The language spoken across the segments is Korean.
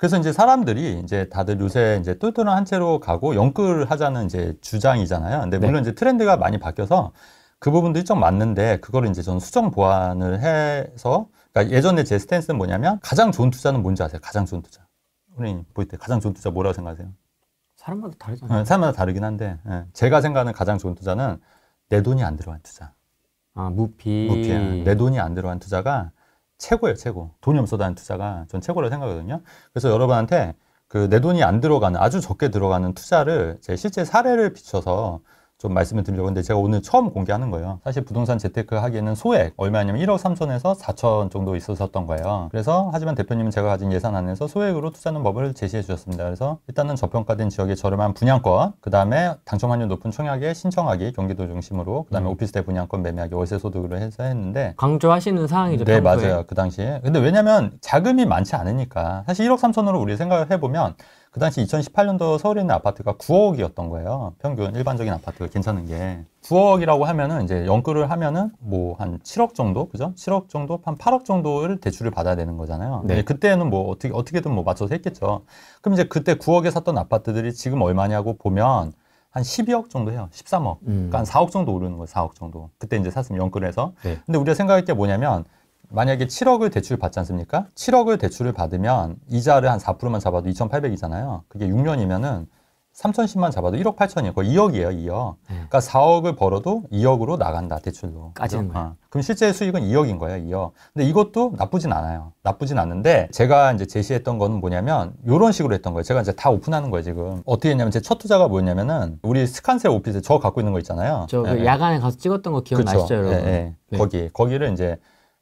그래서 이제 사람들이 이제 다들 요새 이제 뚜뚜는 한 채로 가고 영끌 하자는 이제 주장이잖아요. 근데 네. 물론 네. 이제 트렌드가 많이 바뀌어서 그 부분도 일정 맞는데 그걸 이제 저는 수정 보완을 해서 그러니까 예전에 제 스탠스는 뭐냐면 가장 좋은 투자는 뭔지 아세요? 가장 좋은 투자. 선생님 볼때 가장 좋은 투자 뭐라고 생각하세요? 사람마다 다르잖아요. 네, 사람마다 다르긴 한데 네. 제가 생각하는 가장 좋은 투자는 내 돈이 안 들어간 투자. 아 무피. 무피. 내 돈이 안 들어간 투자가 최고예요, 최고. 돈이 없어도 하는 투자가 전 최고라고 생각하거든요. 그래서 여러분한테 그 내 돈이 안 들어가는 아주 적게 들어가는 투자를 제 실제 사례를 비춰서 좀 말씀을 드리려고 하는데 제가 오늘 처음 공개하는 거예요. 사실 부동산 재테크 하기에는 소액 얼마냐면 1억 3천에서 4천 정도 있었던 거예요. 그래서 하지만 대표님은 제가 가진 예산 안에서 소액으로 투자하는 법을 제시해 주셨습니다. 그래서 일단은 저평가된 지역의 저렴한 분양권, 그 다음에 당첨 확률 높은 청약에 신청하기 경기도 중심으로, 그 다음에 음. 오피스텔 분양권 매매하기 월세 소득으로 해서 했는데 강조하시는 사항이죠. 네 평소에. 맞아요 그 당시에. 근데 왜냐면 자금이 많지 않으니까 사실 1억 3천으로 우리 생각을 해보면 그 당시 2018년도 서울에 있는 아파트가 9억이었던 거예요. 평균 일반적인 아파트가 괜찮은 게 9억이라고 하면은 이제 연끌을 하면은 뭐 한 7억 정도 그죠? 7억 정도 한 8억 정도를 대출을 받아야 되는 거잖아요. 네. 그때는 뭐 어떻게 어떻게든 뭐 맞춰서 했겠죠. 그럼 이제 그때 9억에 샀던 아파트들이 지금 얼마냐고 보면 한 12억 정도 해요. 13억. 음. 그러니까 한 4억 정도 오르는 거예요. 4억 정도. 그때 이제 샀으면 연끌해서. 네. 근데 우리가 생각할 게 뭐냐면 만약에 7억을 대출 받지 않습니까? 7억을 대출을 받으면 이자를 한 4%만 잡아도 2,800이잖아요. 그게 6년이면은 3 0 1 0만 잡아도 1억 8천이에요. 거의 2억이에요, 2억. 네. 그러니까 4억을 벌어도 2억으로 나간다, 대출로. 까지는 거예요. 어. 그럼 실제 수익은 2억인 거예요, 2억. 근데 이것도 나쁘진 않아요. 나쁘진 않은데 제가 이제 제시했던 거는 뭐냐면 이런 식으로 했던 거예요. 제가 이제 다 오픈하는 거예요, 지금. 어떻게 했냐면 제 첫 투자가 뭐였냐면은 우리 스칸셀 오피스에 저 갖고 있는 거 있잖아요. 저그 예, 네. 야간에 가서 찍었던 거 기억나시죠, 그렇죠. 여러분? 예, 예. 네. 거기 거기를 이제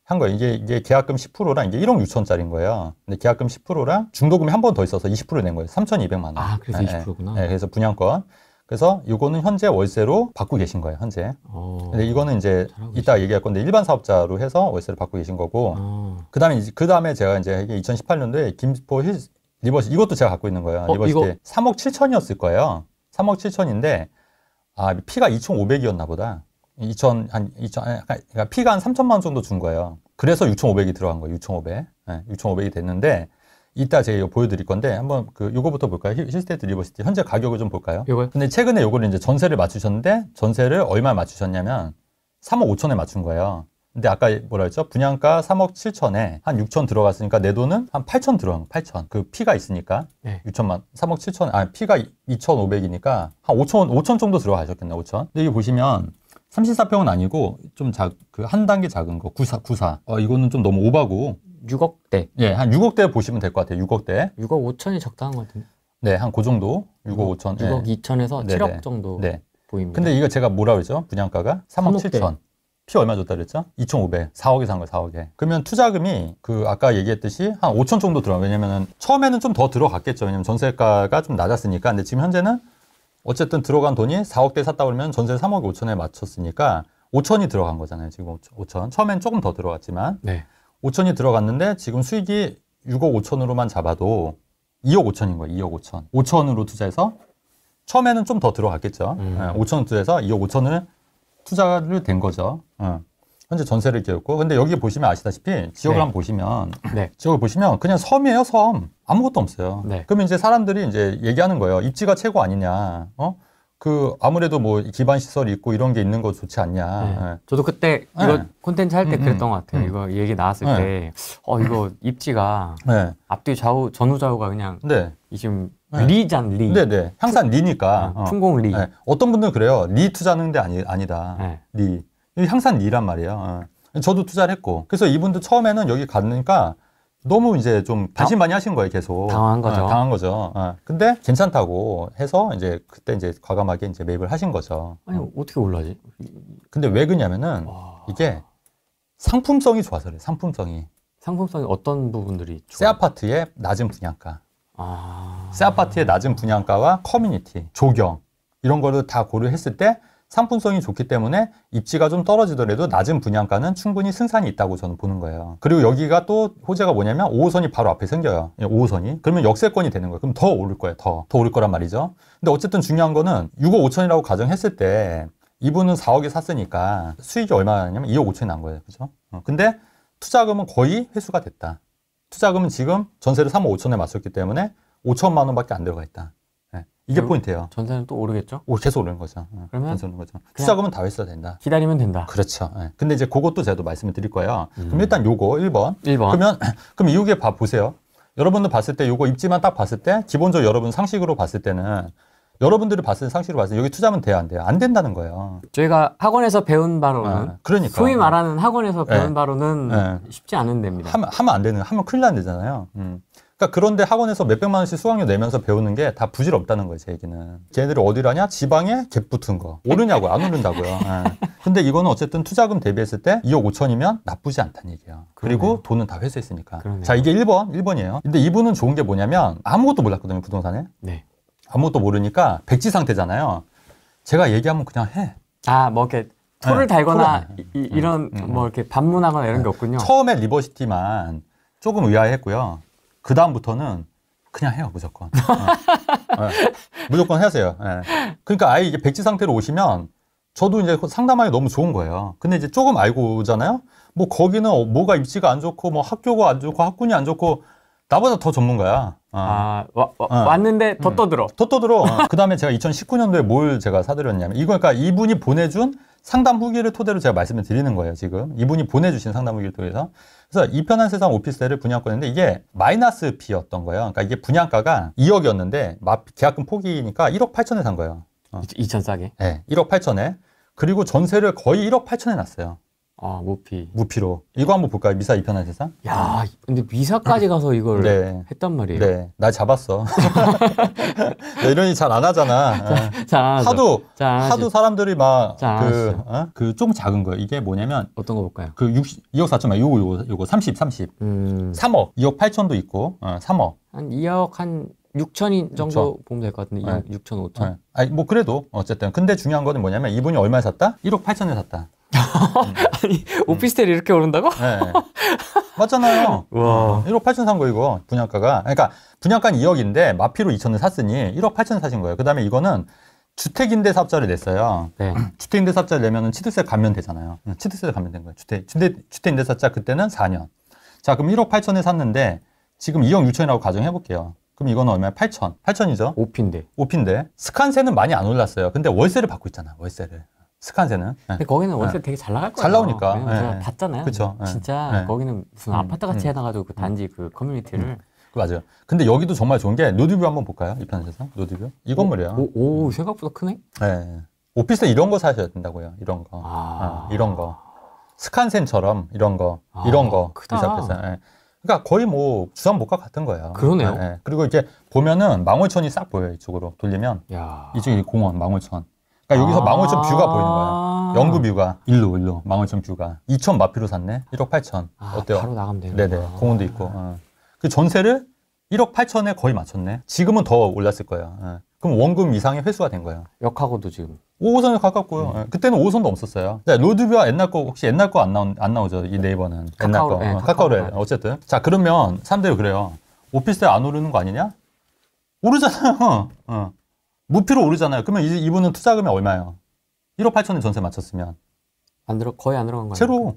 한 거예요. 이게, 이게 계약금 10%랑 이게 1억 6천짜리인 거예요. 근데 계약금 10%랑 중도금이 한 번 더 있어서 20%낸 거예요. 3,200만 원. 아, 그래서 네, 20%구나. 네, 그래서 분양권. 그래서 이거는 현재 월세로 받고 계신 거예요, 현재. 오, 어. 근데 이거는 이제 이따 얘기할 건데 일반 사업자로 해서 월세를 받고 계신 거고. 오. 어. 그다음에 그다음에 제가 이제 이게 2018년도에 김포 리버시 이것도 제가 갖고 있는 거예요. 어, 리버시티 3억 7천이었을 거예요. 3억 7천인데 아, 피가 2,500이었나 보다. 2천 한 2천 아, 그러니까 P가 한 3천만 원 정도 준 거예요. 그래서 6,500이 들어간 거예요. 6,500. 네, 6,500이 됐는데 이따 제가 이거 보여드릴 건데 한번 그 요거부터 볼까요? 힐스테이트 리버시티 현재 가격을 좀 볼까요? 요거요? 근데 최근에 요거를 이제 전세를 맞추셨는데 전세를 얼마 맞추셨냐면 3억 5천에 맞춘 거예요. 근데 아까 뭐라 했죠? 분양가 3억 7천에 한 6천 들어갔으니까 내 돈은 한 8천 들어간 거 8천. 그 P가 있으니까 네. 6천만 3억 7천 아니 P가 2,500이니까 한 5천 5천 정도 들어가셨겠네 요 5천. 근데 여기 보시면 34평은 아니고 좀 작 그 한 단계 작은 거 94, 94. 어, 이거는 좀 너무 오바고 6억대. 예, 한 6억대 보시면 될 것 같아요. 6억대. 6억 5천이 적당한 것 같은데. 네, 한 그 정도. 6억 5천. 6억 예. 2천에서 네네. 억 정도 네. 보입니다. 근데 이거 제가 뭐라 그랬죠? 분양가가 3억 3억대. 7천. 피 얼마 줬다 그랬죠? 2,500. 4억에 산거예 4억에. 그러면 투자금이 그 아까 얘기했듯이 한 5천 정도 들어가 왜냐면은 처음에는 좀 더 들어갔겠죠. 왜냐면 전세가가 좀 낮았으니까. 근데 지금 현재는 어쨌든 들어간 돈이 4억대 샀다 그러면 전세 3억 5천에 맞췄으니까 5천이 들어간 거잖아요. 지금 5천. 처음엔 조금 더 들어갔지만 네. 5천이 들어갔는데 지금 수익이 6억 5천으로만 잡아도 2억 5천인 거예요. 2억 5천. 5천으로 투자해서 처음에는 좀 더 들어갔겠죠. 음. 5천을 예, 투자해서 2억 5천을 투자를 된 거죠. 응. 예. 현재 전세를 깨웠고 근데 여기 보시면 아시다시피 지역을 네. 한번 보시면 네. 지역을 보시면 그냥 섬이에요 섬 아무것도 없어요 네. 그러면 이제 사람들이 이제 얘기하는 거예요 입지가 최고 아니냐 어? 그 아무래도 뭐 기반 시설이 있고 이런 게 있는 거 좋지 않냐. 네. 예. 저도 그때 예. 이거 콘텐츠 할때 음, 음, 그랬던 것 음. 같아요. 음. 이거 얘기 나왔을 예. 때, 어 이거 입지가 앞뒤 좌우 전후 좌우가 그냥 네. 지금 네. 리잔 리. 네, 네. 항상 리니까. 아, 풍공 리. 네. 어떤 분들은 그래요. 리 투자하는 데 아니, 아니다. 네. 리. 향상2란 말이에요. 어. 저도 투자를 했고. 그래서 이분도 처음에는 여기 갔으니까 너무 이제 좀 배신많이 하신 거예요, 계속. 당한 어, 거죠. 네, 당한 거죠. 네. 근데 괜찮다고 해서 이제 그때 이제 과감하게 이제 매입을 하신 거죠. 아니, 어떻게 올라지? 근데 왜 그러냐면은 와... 이게 상품성이 좋아서 그래요, 상품성이. 상품성이 어떤 부분들이 좋아요? 새 아파트의 낮은 분양가. 아... 새 아파트의 낮은 분양가와 커뮤니티, 조경, 이런 거를 다 고려했을 때 상품성이 좋기 때문에 입지가 좀 떨어지더라도 낮은 분양가는 충분히 승산이 있다고 저는 보는 거예요. 그리고 여기가 또 호재가 뭐냐면 5호선이 바로 앞에 생겨요. 5호선이. 예, 그러면 역세권이 되는 거예요. 그럼 더 오를 거예요. 더. 더 오를 거란 말이죠. 근데 어쨌든 중요한 거는 6억 5천이라고 가정했을 때 이분은 4억에 샀으니까 수익이 얼마냐면 2억 5천이 난 거예요. 그죠? 어, 근데 투자금은 거의 회수가 됐다. 투자금은 지금 전세를 3억 5천에 맞췄기 때문에 5천만 원밖에 안 들어가 있다. 네. 이게 포인트예요. 전세는 또 오르겠죠? 오, 계속 오르는 거죠. 네. 그러면 전세 오르는 거죠. 투자금은 다 회사 된다. 기다리면 된다. 그렇죠. 예. 근데 이제 그것도 제가 또 말씀을 드릴 거예요. 음. 그럼 일단 요거 1번. 1번. 그러면 그럼 이후봐 보세요. 여러분들 봤을 때 요거 입지만 딱 봤을 때 기본적으로 여러분 상식으로 봤을 때는 여러분들이 봤을 때 상식으로 봤을 때 여기 투자면 돼요, 안 돼요? 안 된다는 거예요. 저희가 학원에서 배운 바로는 아, 그러니까 소위 말하는 학원에서 배운 예. 바로는 예. 쉽지 않은 데입니다. 하면, 하면 안 되는 하면 큰일 나 데잖아요. 음. 그러니까 그런데 학원에서 몇백만 원씩 수강료 내면서 배우는 게 다 부질없다는 거예요, 제 얘기는. 걔네들이 어디를 하냐? 지방에 갭 붙은 거. 오르냐고요? 안 오른다고요. 예. 근데 이거는 어쨌든 투자금 대비했을 때 2억 5천이면 나쁘지 않다는 얘기예요. 그리고 그러네요. 돈은 다 회수했으니까. 그러네요. 자, 이게 1번, 1번이에요. 근데 이분은 좋은 게 뭐냐면 아무것도 몰랐거든요, 부동산에. 네. 아무것도 모르니까 백지 상태잖아요. 제가 얘기하면 그냥 해. 아, 뭐 이렇게 토를 네, 달거나 이, 이 런뭐 음, 음, 음. 뭐 이렇게 반문하거나 이런 네. 게 없군요. 처음에 리버시티만 조금 의아했고요. 그 다음부터는 그냥 해요 무조건. 어. 네. 무조건 하세요. 네. 그러니까 아예 이게 백지 상태로 오시면 저도 이제 그 상담하기 너무 좋은 거예요. 근데 이제 조금 알고 오잖아요. 뭐 거기는 어, 뭐가 입지가 안 좋고 뭐 학교가 안 좋고 학군이 안 좋고 나보다 더 전문가야. 어. 아 와, 와, 어. 왔는데 더 음. 떠들어. 음, 더 떠들어. 어. 그다음에 제가 2019년도에 뭘 제가 사드렸냐면 이거 그러니까 이분이 보내준 상담 후기를 토대로 제가 말씀을 드리는 거예요 지금 이분이 보내주신 상담 후기를 통해서 그래서 이편한 세상 오피스텔을 분양권인데 이게 마이너스 비였던 거예요. 그러니까 이게 분양가가 2억이었는데 계약금 포기니까 1억 8천에 산 거예요. 어. 2천 싸게? 네, 예, 1억 8천에. 그리고 전세를 거의 1억 8천에 놨어요 아, 무피. 무피로. 이거 한번 볼까요? 미사 이편한 세상? 야, 근데 미사까지 음. 가서 이걸 네. 했단 말이에요. 네. 나 잡았어. 네, 이러니 잘 안 하잖아. 자, 잘 어. 하도, 하도 사람들이 막, 그, 어? 그좀 작은 거 이게 뭐냐면. 어떤 거 볼까요? 그 60, 2억 4천만, 요거, 요거, 요거 30, 30. 음. 3억, 2억 8천도 있고, 어, 3억. 한 2억 한 6천인 정도 6천. 보면 될 것 같은데, 네. 6천, 5천. 네. 아니, 뭐 그래도, 어쨌든. 근데 중요한 거는 뭐냐면, 이분이 얼마에 샀다? 1억 8천에 샀다. 아니 오피스텔이 이렇게 오른다고? 네. 맞잖아요. 와. 1억 어, 8천 산거 이거 분양가가. 그러니까 분양가는 2억인데 마피로 2천을 샀으니 1억 8천 사신 거예요. 그다음에 이거는 주택임대사업자를 냈어요. 네. 주택임대사업자를 내면은 취득세 감면되잖아요. 취득세 감면된 거예요. 주택 주택 주택임대사업자 그때는 4년. 자 그럼 1억 8천에 샀는데 지금 2억 6천이라고 가정해 볼게요. 그럼 이건 얼마야? 8천. 8천이죠. 5피인데. 5피인데. 스칸세는 많이 안 올랐어요. 근데 월세를 받고 있잖아. 월세를. 스칸세는. 근데 네. 거기는 원래 네. 되게 잘 나갈 거예요. 잘 나오니까. 네, 제가 봤잖아요. 그쵸. 진짜 거기는 무슨 음, 아파트 같이 음. 해놔가지고 그 단지 그 음. 커뮤니티를. 그 맞아요. 근데 여기도 정말 좋은 게 노드뷰 한번 볼까요? 이편에서 노드뷰. 이 건물이야. 오, 오, 생각보다 크네. 네. 오피스텔 이런 거 사셔야 된다고요. 이런 거. 아. 네, 이런 거. 스칸센처럼 이런 거. 아, 이런 거. 크다. 이사패스. 네. 그러니까 거의 뭐 주상복합 같은 거예요. 그러네요. 네, 그리고 이제 보면은 망월천이 싹보여 이쪽으로 돌리면. 야. 이쪽이 공원 망월천. 그러니까 여기서 아~ 망월천 뷰가 보이는 거야. 영구 뷰가 일로 일로 망월천 뷰가 2천 마피로 샀네. 1억 8천. 아, 어때요? 바로 나가면 되는 네네. 거야. 공원도 있고. 어. 그 전세를 1억 8천에 거의 맞췄네. 지금은 더 올랐을 거예요. 어. 그럼 원금 이상의 회수가 된 거예요. 역하고도 지금. 5호선에 가깝고요. 네. 어, 그때는 5호선도 없었어요. 네, 로드뷰와 옛날 거 혹시 옛날 거 안 나온 안 나오죠? 이 네이버는 옛날 거. 네, 어, 카카오래. 카카오 어쨌든 자 그러면 사람들이 그래요. 오피스텔 안 오르는 거 아니냐? 오르잖아요. 어. 무피로 오르잖아요. 그러면 이, 제 이분은 투자금이 얼마예요? 1억 8천에 전세 맞췄으면. 안 들어, 거의 안 들어간 거예요. 제로.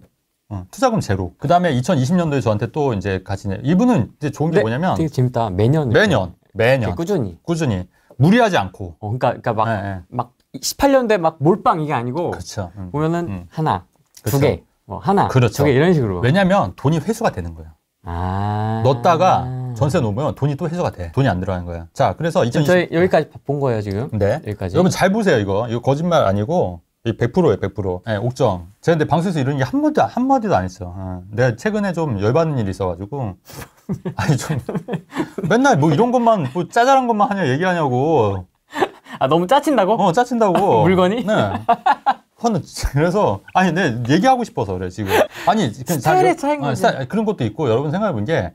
어, 투자금 제로. 그 다음에 2020년도에 저한테 또 이제 같이, 이분은 이제 좋은 게 네, 뭐냐면. 되게 재밌다. 매년. 매년. 매년. 꾸준히. 꾸준히. 무리하지 않고. 어, 그러니까, 그러니까 막, 네, 네. 막 18년대 막 몰빵 이게 아니고. 그렇죠. 음, 보면은 음. 하나, 그쵸. 두 개, 뭐 하나, 그렇죠. 두개 이런 식으로. 왜냐면 돈이 회수가 되는 거예요. 아. 넣었다가 전세 놓으면 돈이 또 해소가 돼. 돈이 안 들어가는 거야. 자, 그래서 2020 저희 여기까지 본 거예요, 지금. 네. 여기까지. 여러분 잘 보세요, 이거. 이거 거짓말 아니고 100%예요, 100%. 예, 네, 옥정. 제가 근데 방송에서 이런 게한 번도 한 마디도 안 했어. 아, 내가 최근에 좀 열받는 일이 있어 가지고 아니 좀 맨날 뭐 이런 것만 뭐 짜잘한 것만 하냐 얘기하냐고. 아, 너무 짜친다고? 어, 짜친다고. 물건이? 네. 헌 그래서 아니 내 얘기하고 싶어서 그래 지금 아니 그 스타일의 차인 어, 거지 그런 것도 있고 여러분 생각해 본게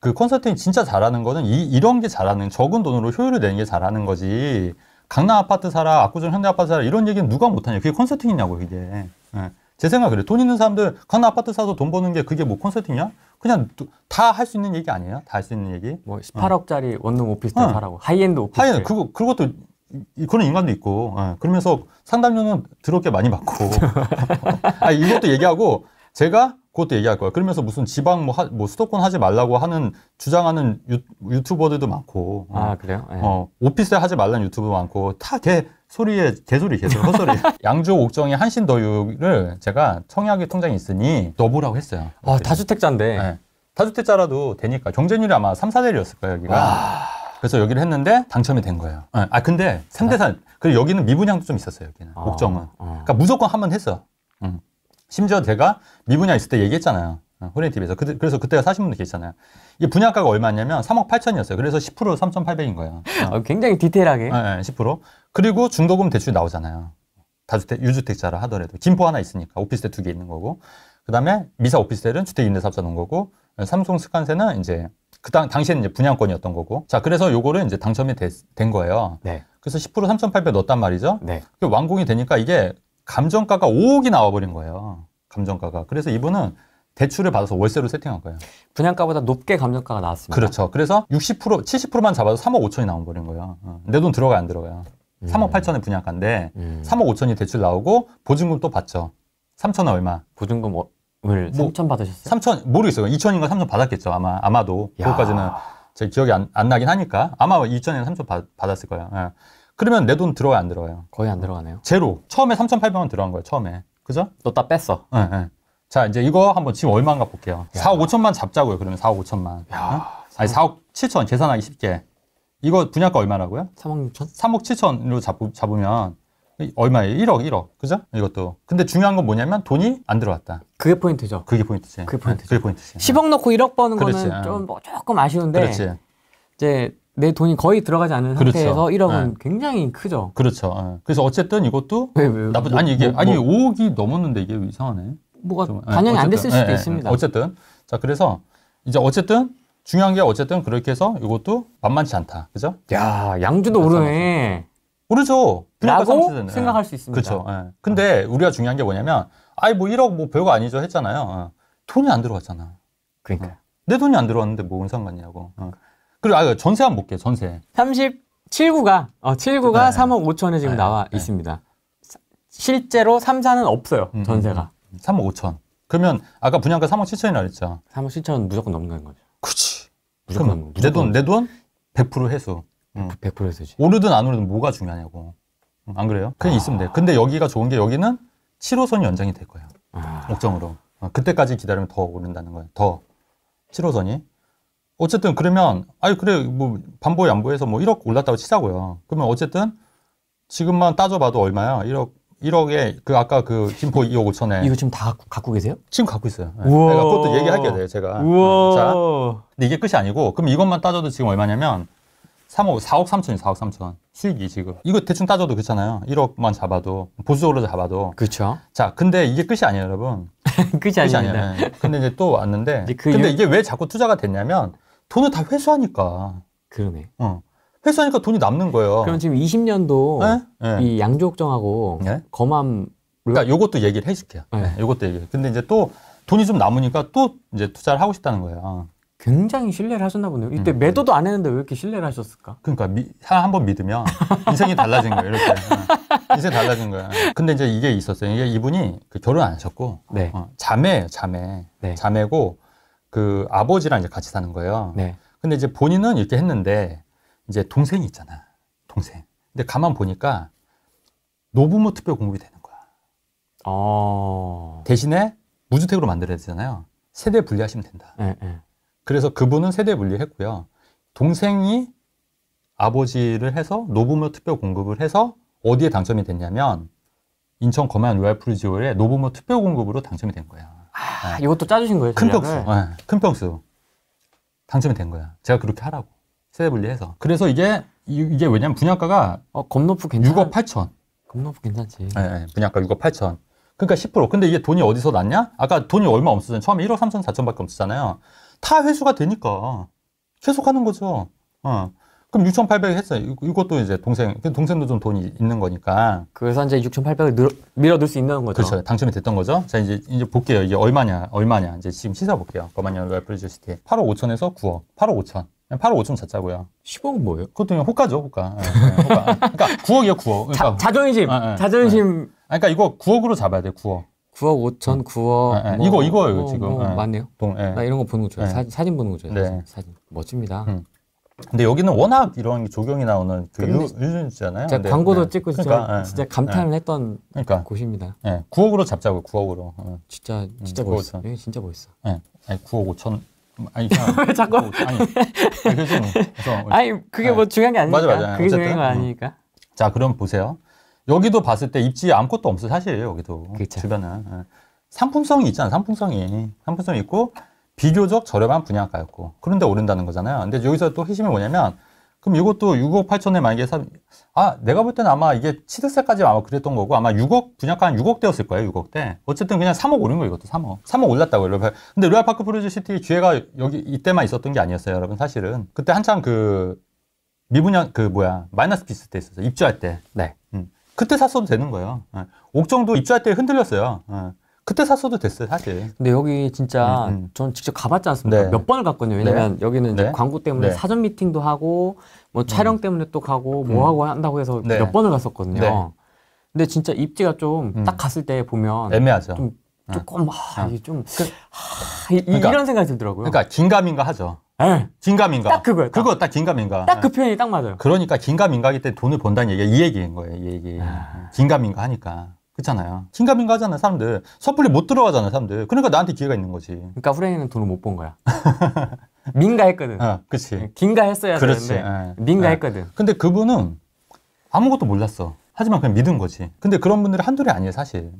그 컨설팅이 진짜 잘하는 거는 이, 이런 게 잘하는 적은 돈으로 효율을 내는 게 잘하는 거지 강남 아파트 사라 압구정 현대 아파트 사라 이런 얘기는 누가 못하냐 그게 컨설팅이냐고 이게 네. 예. 제 생각 그래 돈 있는 사람들 강남 아파트 사서 돈 버는 게 그게 뭐 컨설팅이야 그냥 다 할 수 있는 얘기 아니에요 다 할 수 있는 얘기 뭐 18억짜리 어. 원룸 오피스텔 어. 사라고 하이엔드 오피스텔 하이엔드 그거 그것도 그런 인간도 있고 예. 그러면서 상담료는 더럽게 많이 받고 아 이것도 얘기하고 제가 그것도 얘기할 거야. 그러면서 무슨 지방 뭐, 하, 뭐 수도권 하지 말라고 하는 주장하는 유, 튜버들도 많고. 아 그래요? 네. 어 오피스에 하지 말라는 유튜브도 많고 다개 소리에 개소리 개소리 헛소리. 양주 옥정의 한신더유를 제가 청약의 통장이 있으니 넣어보라고 했어요. 아 다주택자인데. 네. 다주택자라도 되니까 경쟁률이 아마 3, 4대이었을 거예요 여기가. 와. 그래서 여기를 했는데 당첨이 된 거예요. 네. 아 근데 3대 3. 그리고 여기는 미분양도 좀 있었어요 여기는 아. 옥정은. 아. 그러니까 무조건 하면 했어. 응. 음. 심지어 제가 미분야 있을 때 얘기했잖아요. 호린 TV에서. 그, 그래서 그때가 사신 분들 계시잖아요. 이 분야가가 얼마냐면 3억 8천이었어요. 그래서 10% 3,800인 거예요. 어, 아, 굉장히 디테일하게. 네, 네, 10%. 그리고 중도금 대출 이 나오잖아요. 다주택, 유주택자라 하더라도. 김포 하나 있으니까. 오피스텔 두 개 있는 거고. 그 다음에 미사 오피스텔은 주택임대사업자 놓은 거고. 예, 삼성 습관세는 이제 그 당, 당시에는 이제 분양권이었던 거고. 자, 그래서 요거를 이제 당첨이 되, 된 거예요. 네. 그래서 10% 3,800 넣었단 말이죠. 네. 완공이 되니까 이게 감정가가 5억이 나와버린 거예요. 감정가가. 그래서 이분은 대출을 받아서 월세로 세팅한 거예요. 분양가보다 높게 감정가가 나왔습니다. 그렇죠. 그래서 60% 70%만 잡아도 3억 5천이 나온 버린 거예요. 어, 내돈 들어가요, 안 들어가요? 음. 3억 8천에 분양가인데 음. 3억 5천이 대출 나오고 보증금 또 받죠. 3천 얼마? 보증금을 뭐, 3천 받으셨어요? 3천 모르겠어요. 2천인가 3천 받았겠죠. 아마 아마도 그것까지는 제 기억이 안, 안, 나긴 하니까 아마 2천이나 3천 받, 받았을 거예요. 예. 그러면 내 돈들어와요안들어와요 거의 안 들어가네요. 제로. 처음에 3,800원 들어간 거예요, 처음에. 그죠? 넣다 뺐어. 예, 예. 자, 이제 이거 한번 지금 얼마인가 볼게요. 야. 4억 5천만 잡자고요, 그러면 4억 5천만. 야. 아니, 4억 7천 계산하기 쉽게. 이거 분양가 얼마라고요? 3억 6천? 3억 7천으로 잡, 잡으면 얼마예요? 1억, 1억. 그죠? 이것도. 근데 중요한 건 뭐냐면 돈이 안들어왔다 그게 포인트죠. 그게 포인트지. 그게 포인트죠. 그게 포인트지. 10억 넣고 1억 버는 그렇지, 거는 좀 뭐 조금 아쉬운데 그렇지. 이제 내 돈이 거의 들어가지 않은 그렇죠. 상태에서 1억은 네. 굉장히 크죠. 그렇죠. 네. 그래서 어쨌든 이것도 왜, 왜, 나쁜 뭐, 아니 이게 뭐, 아니 뭐, 5억이 넘었는데 이게 이상하네. 뭐가 좀, 예, 반영이 네. 안 됐을 수도 예, 있습니다. 어쨌든 자 그래서 이제 어쨌든 중요한 게 어쨌든 그렇게 해서 이것도 만만치 않다. 그죠? 야 양주도 오르네. 오르죠. 그러니까 라고 생각할 수 있습니다. 그렇죠. 근데 어. 우리가 중요한 게 뭐냐면 아이 뭐 1억 뭐 별거 아니죠 했잖아요. 돈이 안 들어갔잖아. 그러니까 내 돈이 안 들어왔는데 뭔 상관이냐고. 그러니까. 그리고 아, 전세 한번 볼게요, 전세. 37구가, 어, 79가 네. 3억 5천에 지금 네. 나와 네. 있습니다. 실제로 3, 4는 없어요, 음, 음 전세가. 3억 음. 5천. 그러면 아까 분양가 3억 7천이라 그랬죠. 3억 7천 무조건 넘는 거죠. 그치. 무조건 넘는 거죠. 내 돈, 내 돈 100% 해소. 응. 음. 100% 해소지. 오르든 안 오르든 뭐가 중요하냐고. 응, 안 그래요? 그냥 아. 있으면 돼. 요 근데 여기가 좋은 게 여기는 7호선이 연장이 될 거예요. 아. 목적으로. 어, 그때까지 기다리면 더 오른다는 거예요. 더. 7호선이. 어쨌든 그러면 아니 그래 뭐반보양보해서뭐 1억 올랐다고 치자고요. 그러면 어쨌든 지금만 따져봐도 얼마야? 1억 1억에 그 아까 그 김포 2억 5천에 이거 지금 다 갖고 계세요? 지금 갖고 있어요. 네. 우와. 내가 그것도 얘기할게 돼요 제가. 네, 우와. 자, 근데 이게 끝이 아니고 그럼 이것만 따져도 지금 얼마냐면 3억 4억 3천이 4억 3천 수익이 지금 이거 대충 따져도 그렇잖아요. 1억만 잡아도 보수적으로 잡아도 그렇죠. 자 근데 이게 끝이 아니에요 여러분. 끝이, 끝이 아니에요. 네. 근데 이제 또 왔는데 이제 그 근데 이게 왜 자꾸 투자가 됐냐면 돈을 다 회수하니까. 그러네. 어. 회수하니까 돈이 남는 거예요. 그럼 지금 20년도 네? 이 양조옥정하고 네? 검암 그러니까 요것도 얘기를 해줄게요. 네. 네, 요것도 얘기. 근데 이제 또 돈이 좀 남으니까 또 이제 투자를 하고 싶다는 거예요. 어. 굉장히 신뢰를 하셨나 보네요. 이때 음. 매도도 안 했는데 왜 이렇게 신뢰를 하셨을까? 그러니까 미, 한번 믿으면 인생이 달라진 거예요. 이렇게 어. 인생 달라진 거야. 근데 이제 이게 있었어요. 이게 이분이 그 결혼 안 하셨고 네. 어, 자매 자매 네. 자매고 그 아버지랑 이제 같이 사는 거예요. 네. 근데 이제 본인은 이렇게 했는데 이제 동생이 있잖아. 동생. 근데 가만 보니까 노부모 특별 공급이 되는 거야. 어... 대신에 무주택으로 만들어야 되잖아요. 세대 분리하시면 된다. 네, 네. 그래서 그분은 세대 분리했고요. 동생이 아버지를 해서 노부모 특별 공급을 해서 어디에 당첨이 됐냐면 인천 검안 로얄 프리지오의 노부모 특별 공급으로 당첨이 된 거예요. 아, 이것도 짜주신 거예요? 큰 평수. 네. 큰 평수. 당첨이 된 거야. 제가 그렇게 하라고. 세대 분리해서. 그래서 이게, 이게 왜냐면 분양가가. 어, 겁높고 괜찮 6억 8천. 겁높고 괜찮지. 예, 네, 분양가 6억 8천. 그러니까 10%. 근데 이게 돈이 어디서 났냐? 아까 돈이 얼마 없었잖아 처음에 1억 3천 4천밖에 없었잖아요. 다 회수가 되니까 계속 하는 거죠. 어. 그럼 6,800 했어요. 이것도 이제 동생, 그 동생도 좀 돈이 있는 거니까. 그래서 이제 6,800을 밀어둘 수 있는 거죠. 그렇죠. 당첨이 됐던 거죠. 자, 이제, 이제 볼게요. 이게 얼마냐, 얼마냐. 이제 지금 시사 볼게요. 버만니아라프리저시티 8억 5천에서 9억. 8억 5천. 8억 5천 자짜고요 10억은 뭐예요? 그것도 그냥 호가죠, 호가. 예, 예, 호가. 그러니까 9억이요, 9억. 그러니까 자, 존심 네, 자존심. 예, 아, 그러니까 이거 9억으로 잡아야 돼, 9억. 9억 5천, 9억. 뭐, 이거, 이거예요, 뭐, 지금. 뭐, 맞네요. 동, 나 이런 거 보는 거 좋아해. 사, 진 보는 거 좋아해. 네. 사진. 멋집니다. 음. 근데 여기는 워낙 이런 조경이 나오는 그유전이잖아요 제가 광고도 네. 찍고 진짜, 그러니까, 진짜 네. 감탄을 했던 그러니까. 곳입니다. 네. 9억으로 잡자고 9억으로. 어. 진짜 음, 진짜 음, 멋있어. 예, 진짜 멋있어. 네. 아니 9억 5천. 아니 왜 자꾸? 5천, 아니, 아니 그래서, 뭐, 그래서 아니 그게 아뭐 중요한 게 아니니까. 맞아 맞아. 그게 어쨌든, 중요한 건 음. 아니니까. 음. 자 그럼 보세요. 여기도 봤을 때 입지 아무것도 없어 사실 여기도 그쵸. 주변은. 네. 상품성이 있잖아, 상품성이. 상품성이 있고, 비교적 저렴한 분양가였고 그런데 오른다는 거잖아요. 근데 여기서 또 핵심이 뭐냐면 그럼 이것도 6억 8천에 만약에 사, 아 내가 볼 때는 아마 이게 취득세까지 아마 그랬던 거고 아마 6억 분양가 한 6억 대였을 거예요 6억 대 어쨌든 그냥 3억 오른 거예요 이것도 3억 3억 올랐다고 여러분 근데 로얄파크 프로듀 시티 기회가 여기 이때만 있었던 게 아니었어요 여러분 사실은 그때 한참 그 미분양 그 뭐야 마이너스 비스 때 있었어요 입주할 때네 음. 그때 샀어도 되는 거예요 예. 옥정도 입주할 때 흔들렸어요 예. 그때 샀어도 됐어요, 사실. 근데 여기 진짜 음, 음. 전 직접 가봤지 않습니까? 네. 몇 번을 갔거든요. 네. 왜냐면 네. 여기는 네. 광고 때문에 네. 사전 미팅도 하고 뭐 촬영 음. 때문에 또 가고 음. 뭐 하고 한다고 해서 네. 몇 번을 갔었거든요. 근데 진짜 입지가 좀딱 음. 갔을 때 보면 애매하죠. 좀 조금 아, 이게 좀 그, 하, 이, 그러니까, 이런 생각이 들더라고요. 그러니까 긴가민가 하죠. 에 예. 긴가민가. 딱 그거예요. 딱. 그거 딱 긴가민가. 딱 그 표현이 딱 맞아요. 그러니까 긴가민가기 하때문에 돈을 번다는 얘기가 이 얘기인 거예요. 이 얘기. 아. 긴가민가 하니까. 그렇잖아요. 긴가민가 하잖아요, 사람들. 섣불리 못 들어가잖아요, 사람들. 그러니까 나한테 기회가 있는 거지. 그러니까 후레이는 돈을 못번 거야. 민가했거든. 어, 예, 그렇지. 긴가했어야 되는데 에. 예. 민가했거든. 에. 예. 근데 그분은 아무것도 몰랐어. 하지만 그냥 믿은 거지. 근데 그런 분들이 한둘이 아니에요, 사실.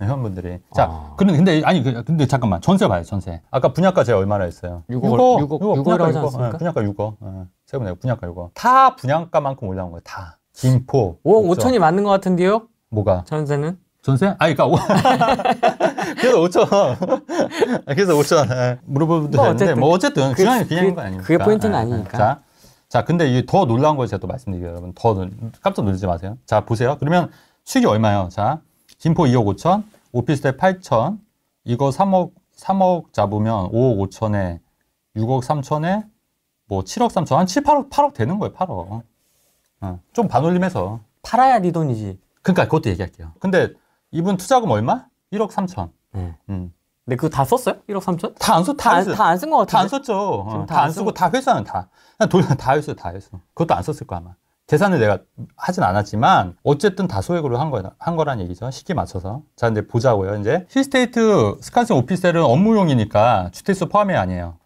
회원분들이. 자, 아... 그런 근데 아니 그, 근데 잠깐만 전세 봐요 전세. 아까 분양가 제가 얼마나 했어요? 6억 6억 6억 분양가 6억. 분양가 6억. 네, 세금 내고 분양가 6억. 다 분양가만큼 올라온 거예요. 다. 김포. 5억 5천이 맞는 것 같은데요? 뭐가? 전세는? 전세? 아니, 그니까, 아, 그래서 5천 그래서 아, 5천 물어보도 뭐 되는데, 뭐, 어쨌든, 그, 중요한 게그거 아니에요. 그게 포인트는 아, 아니니까. 자, 자, 근데 이게 더 놀라운 걸 제가 또 말씀드릴게요, 여러분. 더 깜짝 놀라지 마세요. 자, 보세요. 그러면 수익이 얼마예요? 자, 김포 2억 5천, 오피스텔 8천, 이거 3억, 3억 잡으면 5억 5천에 6억 3천에 뭐 7억 3천, 한 7, 8억, 8억 되는 거예요, 8억. 어, 좀 반올림해서. 팔아야 네 돈이지. 그러니까 그것도 얘기할게요. 근데 이분 투자금 얼마? 1억 3천. 음. 음. 근데 그거 다 썼어요? 1억 3천? 다 안 썼, 다안쓴 것다안 썼죠. 어, 다안 쓰고 다회사는 다. 돈 다 회수, 다 회수. 그것도 안 썼을 거 아마. 재산을 내가 하진 않았지만 어쨌든 다 소액으로 한, 거, 한 거란 얘기죠. 쉽게 맞춰서. 자, 이제 보자고요. 이제 힐스테이트 스칸슨 오피셀은 업무용이니까 주택수 포함이 아니에요.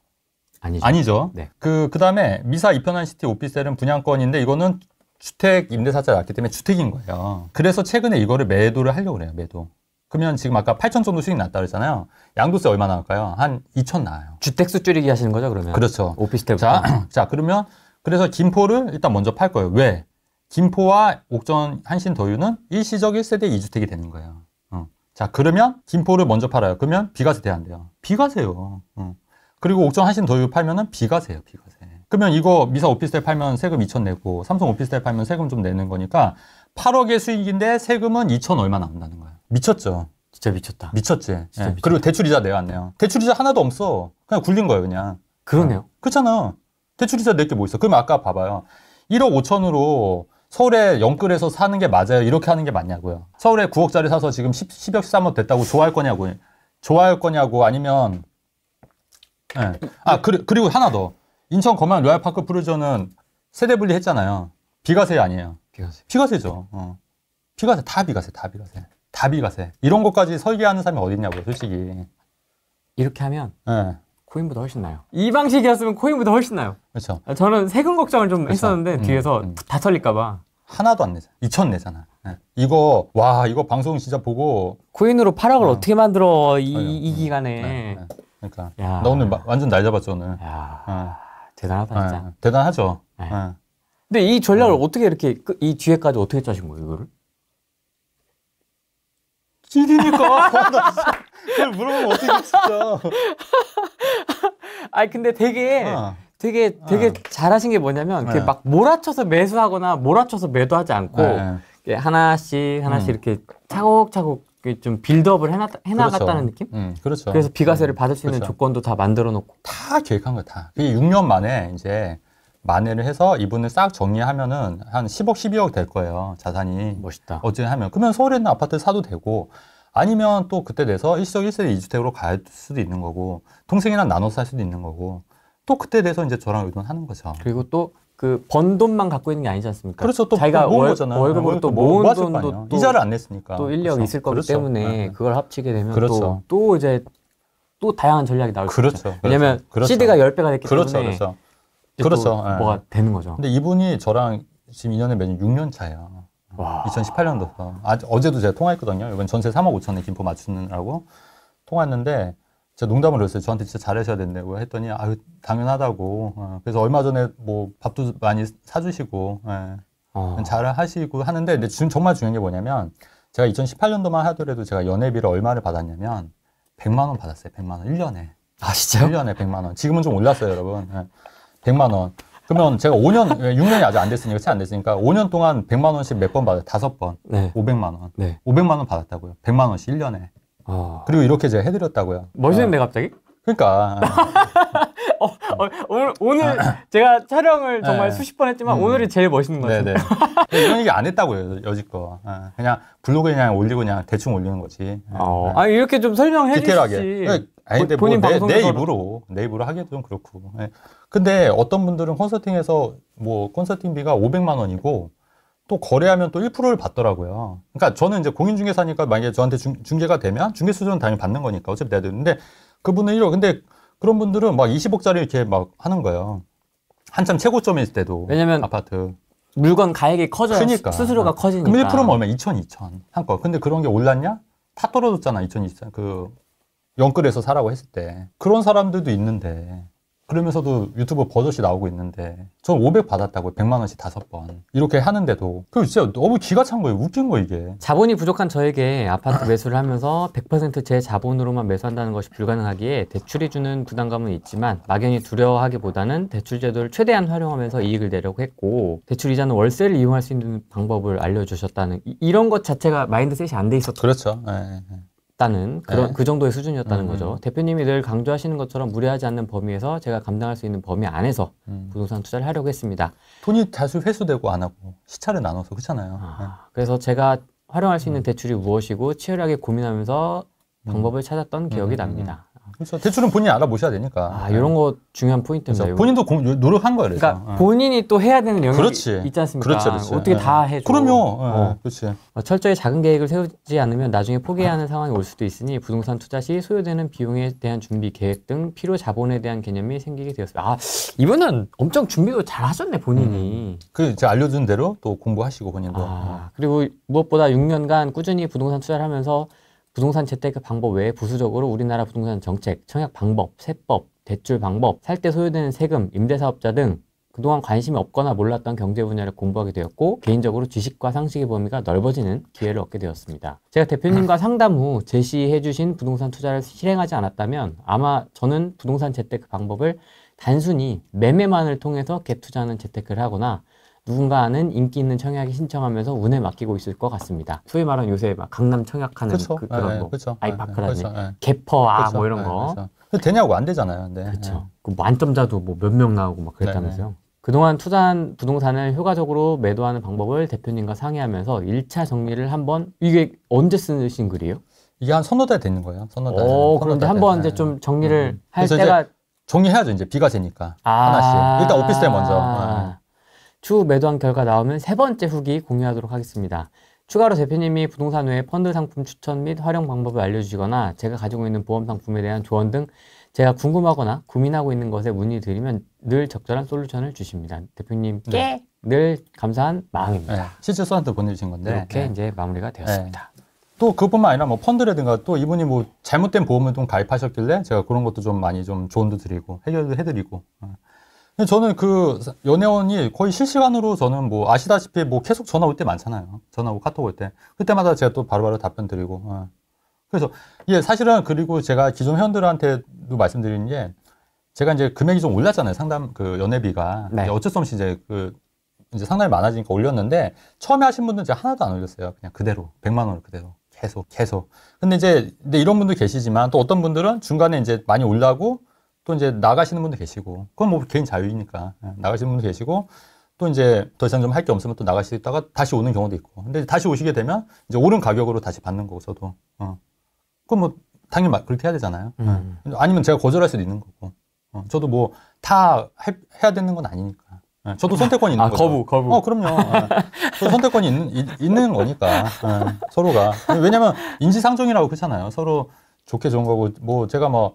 아니죠. 아니죠. 네. 그, 그 다음에 미사 이편한 시티 오피셀은 분양권인데 이거는 주택 임대사자 났기 때문에 주택인 거예요. 그래서 최근에 이거를 매도를 하려고 그래요. 매도. 그러면 지금 아까 8천 정도 수익 났다 그랬잖아요. 양도세 얼마 나올까요? 한 2천 나와요. 주택 수 줄이기 하시는 거죠, 그러면? 그렇죠. 오피스텔. 자, 자, 그러면 그래서 김포를 일단 먼저 팔 거예요. 왜? 김포와 옥전 한신 더유는 일시적 1세대 2주택이 되는 거예요. 어. 자, 그러면 김포를 먼저 팔아요. 그러면 비과세 대안 돼요. 비과세요. 어. 그리고 옥전 한신 더유 팔면은 비과세예요, 비과세. 그러면 이거 미사 오피스텔 팔면 세금 2천 내고 삼성 오피스텔 팔면 세금 좀 내는 거니까 8억의 수익인데 세금은 2천 얼마 남는다는 거야. 미쳤죠. 진짜 미쳤다. 미쳤지. 진짜 예. 그리고 대출이자 내왔네요. 대출이자 하나도 없어. 그냥 굴린 거예요, 그냥. 그러네요. 어. 그렇잖아. 대출이자 낼 게 뭐 있어. 그럼 아까 봐봐요. 1억 5천으로 서울에 영끌에서 사는 게 맞아요? 이렇게 하는 게 맞냐고요. 서울에 9억짜리 사서 지금 10, 10억, 13억 됐다고 좋아할 거냐고. 좋아할 거냐고 아니면 예. 아, 그리, 그리고 하나 더. 인천 거만 로얄파크 푸루저는 세대 분리했잖아요. 비과세 아니에요. 비과세. 비과세죠. 어. 비과세 다 비과세 다 비과세 다 비과세 이런 것까지 설계하는 사람이 어딨냐고요, 솔직히. 이렇게 하면 네. 코인보다 훨씬 나요. 이 방식이었으면 코인보다 훨씬 나요. 그렇죠. 아, 저는 세금 걱정을 좀 그쵸. 그렇죠. 했었는데 음, 뒤에서 음. 다 털릴까봐. 하나도 안 내잖아. 2천 내잖아. 네. 이거 와 이거 방송 진짜 보고 코인으로 8억을 어. 떻게 만들어 이, 이 음. 기간에. 네, 네, 그러니까 야. 나 오늘 마, 완전 날 잡았죠 오늘. 어. 대단하다 네, 진짜. 네, 대단하죠. 네. 네. 근데 이 전략을 네. 어떻게 이렇게 그, 이 뒤에까지 어떻게 짜신 거예요 이거를? CD니까. 그걸 물어보면 어떻게 진짜. 아니 근데 되게 어. 되게 되게 어. 잘하신 게 뭐냐면 네. 막 몰아쳐서 매수하거나 몰아쳐서 매도하지 않고 네. 하나씩 하나씩 음. 이렇게 차곡차곡 그좀 빌드업을 해나, 해나갔다는 그렇죠. 느낌? 음, 그렇죠. 그래서 비과세를 음, 받을 수 있는 그렇죠. 조건도 다 만들어 놓고. 다 계획한 거야, 다. 그게 6년 만에 이제 만회를 해서 이분을 싹 정리하면은 한 10억, 12억 될 거예요, 자산이. 멋있다. 어찌 나 하면. 그러면 서울에 있는 아파트 사도 되고, 아니면 또 그때 돼서 1석 1세대 2주택으로 갈 수도 있는 거고, 동생이랑 나눠서 살 수도 있는 거고, 또 그때 돼서 이제 저랑 의논하는 거죠. 그리고 또 그번 돈만 갖고 있는 게 아니지 않습니까? 그래서 그렇죠. 또 자기가 월, 월급을 또 모은 돈도 또 이자를 안 냈으니까 또 인력 그렇죠. 있을 거기 그렇죠. 때문에 네. 네. 그걸 합치게 되면 그렇죠. 또, 또 이제 또 다양한 전략이 나올 거죠. 그렇죠. 그렇죠. 왜냐하면 CD가 그렇죠. 10배가 됐기 그렇죠. 때문에 그렇죠. 그렇죠. 네. 뭐가 되는 거죠. 근데 이분이 저랑 지금 2년에 매년 6년 차예요. 와. 2 0 1 8년도 아, 어제도 제가 통화했거든요. 이번 전세 3억 5천에 김포 맞추느라고 통화했는데 제가 농담을 했어요. 저한테 진짜 잘하셔야 된다고 했더니 아유 당연하다고. 어, 그래서 얼마 전에 뭐 밥도 많이 사주시고 예. 어. 잘하시고 하는데 근데 지금 정말 중요한 게 뭐냐면 제가 2018년도만 하더라도 제가 연회비를 얼마를 받았냐면 100만 원 받았어요. 100만 원 1년에. 아 진짜요? 1년에 100만 원. 지금은 좀 올랐어요, 여러분. 예. 100만 원. 그러면 제가 5년, 6년이 아직 안 됐으니까, 채안 됐으니까, 5년 동안 100만원씩 몇 번 받아요? 다섯 번. 네. 500만원. 네. 500만원 받았다고요. 100만원씩 1년에. 어. 그리고 이렇게 제가 해드렸다고요. 멋있는데 어. 갑자기? 그러니까. 어, 어, 오늘, 오늘 제가 촬영을 네. 정말 네. 수십 번 했지만 음. 오늘이 제일 멋있는 거 같아요. 이런 얘기 안 했다고요 여지껏. 어, 그냥 블로그에 그냥 올리고 그냥 대충 올리는 거지. 어. 아 이렇게 좀 설명해 디테일하게. 주시지. 네, 아니, 근데 뭐 본인 뭐 내, 내 입으로 내 입으로 하기도 좀 그렇고. 근데 어떤 분들은 컨설팅에서뭐컨설팅비가 500만 원이고 또 거래하면 또 1%를 받더라고요. 그러니까 저는 이제 공인중개사니까 만약에 저한테 중, 중개가 되면 중개수준료 당연히 받는 거니까 어차피 내야 되는데 그분은 1억. 근데 그런 분들은 막 20억짜리 이렇게 막 하는 거예요. 한참 최고점일 때도. 왜냐면 아파트. 물건 가액이 커져요. 그러니까. 수수료가 어. 커지니까. 그럼 1%면 얼마? 2천, 2천. 한거 근데 그런 게 올랐냐? 다 떨어졌잖아. 2천2천그 영끌에서 사라고 했을 때. 그런 사람들도 있는데. 그러면서도 유튜브 버젓이 나오고 있는데 전 500 받았다고 100만 원씩 다섯 번 이렇게 하는데도 그 진짜 너무 기가 찬 거예요 웃긴 거 이게 자본이 부족한 저에게 아파트 매수를 하면서 100%제 자본으로만 매수한다는 것이 불가능하기에 대출이 주는 부담감은 있지만 막연히 두려워하기보다는 대출 제도를 최대한 활용하면서 이익을 내려고 했고 대출 이자는 월세를 이용할 수 있는 방법을 알려주셨다는 이, 런것 자체가 마인드셋이 안 돼 있었죠 그렇죠 네, 네. 다는 그런 네. 그 정도의 수준이었다는 음. 거죠. 대표님이 늘 강조하시는 것처럼 무리하지 않는 범위에서 제가 감당할 수 있는 범위 안에서 음. 부동산 투자를 하려고 했습니다. 돈이 다수 회수되고 안 하고 시차를 나눠서 그렇잖아요. 아, 네. 그래서 제가 활용할 수 있는 음. 대출이 무엇이고 치열하게 고민하면서 음. 방법을 찾았던 기억이 음, 납니다. 그렇죠. 대출은 본인이 알아보셔야 되니까. 아, 이런 거 중요한 포인트입니다. 그렇죠. 본인도 고, 노력한 거예요. 그래서. 그러니까 어. 본인이 또 해야 되는 영역이 그렇지. 있지 않습니까? 그렇죠그렇죠 어떻게 네. 다 해줘. 그럼요. 예, 어. 그렇지. 어, 철저히 작은 계획을 세우지 않으면 나중에 포기하는 상황이 올 수도 있으니 부동산 투자 시 소요되는 비용에 대한 준비 계획 등 필요 자본에 대한 개념이 생기게 되었습니다. 아, 이분은 엄청 준비도 잘 하셨네, 본인이. 음. 그 제가 알려준 대로 또 공부하시고 본인도. 아, 그리고 무엇보다 6년간 꾸준히 부동산 투자를 하면서 부동산 채택 방법 외에 부수적으로 우리나라 부동산 정책, 청약 방법, 세법, 대출 방법, 살 때 소요되는 세금, 임대사업자 등 그동안 관심이 없거나 몰랐던 경제 분야를 공부하게 되었고 개인적으로 지식과 상식의 범위가 넓어지는 기회를 얻게 되었습니다. 제가 대표님과 음. 상담 후 제시해 주신 부동산 투자를 실행하지 않았다면 아마 저는 부동산 재테크 방법을 단순히 매매만을 통해서 갭 투자하는 재테크를 하거나 누군가 는 인기 있는 청약에 신청하면서 운에 맡기고 있을 것 같습니다. 소위 말하는 요새 막 강남 청약하는 그 그, 런 거, 그 아이파크라든지 예, 아, 예. 개퍼아 뭐 이런 아, 거. 네, 그 되냐고 안 되잖아요. 네. 그렇죠. 그 만점자도 뭐 뭐몇명 나오고 막 그랬다면서요. 네, 네. 그동안 투자한 부동산을 효과적으로 매도하는 방법을 대표님과 상의하면서 일차 정리를 한번 이게 언제 쓰신 글이에요? 이게 한 서너 달 되는 거예요. 서너 달. 오, 어, 그런데 한번 이제 좀 정리를 음. 음. 할 때가 정리해야죠. 이제 비가 새니까 아~ 하나씩. 일단 오피스텔 먼저. 아~, 아. 추후 매도한 결과 나오면 세 번째 후기 공유하도록 하겠습니다. 추가로 대표님이 부동산 외에 펀드 상품 추천 및 활용 방법을 알려주시거나 제가 가지고 있는 보험 상품에 대한 조언 등 제가 궁금하거나 고민하고 있는 것에 문의드리면 늘 적절한 솔루션을 주십니다. 대표님께 예. 네. 늘 감사한 마음입니다. 네. 실제 수한테 보내주신 건데 이렇게 네. 이제 마무리가 되었습니다. 네. 또 그것뿐만 아니라 뭐 펀드라든가 또 이분이 뭐 잘못된 보험을 좀 가입하셨길래 제가 그런 것도 좀 많이 좀 조언도 드리고 해결도 해드리고 저는 그 연예원이 거의 실시간으로 저는 뭐 아시다시피 뭐 계속 전화 올 때 많잖아요. 전화 오고 카톡 올 때. 그때마다 제가 또 바로바로 답변 드리고. 어. 그래서 예, 사실은 그리고 제가 기존 회원들한테도 말씀드리는 게 제가 이제 금액이 좀 올랐잖아요. 상담 그 연회비가. 네. 어쩔 수 없이 이제 그 이제 상당히 많아지니까 올렸는데 처음에 하신 분들은 제가 하나도 안 올렸어요. 그냥 그대로 100만 원을 그대로 계속 계속. 근데 이제 근데 이런 분들 계시지만 또 어떤 분들은 중간에 이제 많이 올라고 또 이제 나가시는 분도 계시고 그건 뭐 개인 자유이니까 예, 나가시는 분도 계시고 또 이제 더 이상 좀 할 게 없으면 또 나갈 수 있다가 다시 오는 경우도 있고 근데 다시 오시게 되면 이제 오른 가격으로 다시 받는 거고 저도 어. 그건뭐 당연히 그렇게 해야 되잖아요 예. 음. 네. 아니면 제가 거절할 수도 있는 거고 어. 저도 뭐 다 해야 되는 건 아니니까 네. 저도 선택권이 있는 아, 거죠 거부 거부 어 그럼요 네. 저도 선택권이 있는, 있는 거니까 서로가 왜냐면 인지상정이라고 그렇잖아요 서로 좋게 좋은 거고 뭐 제가 뭐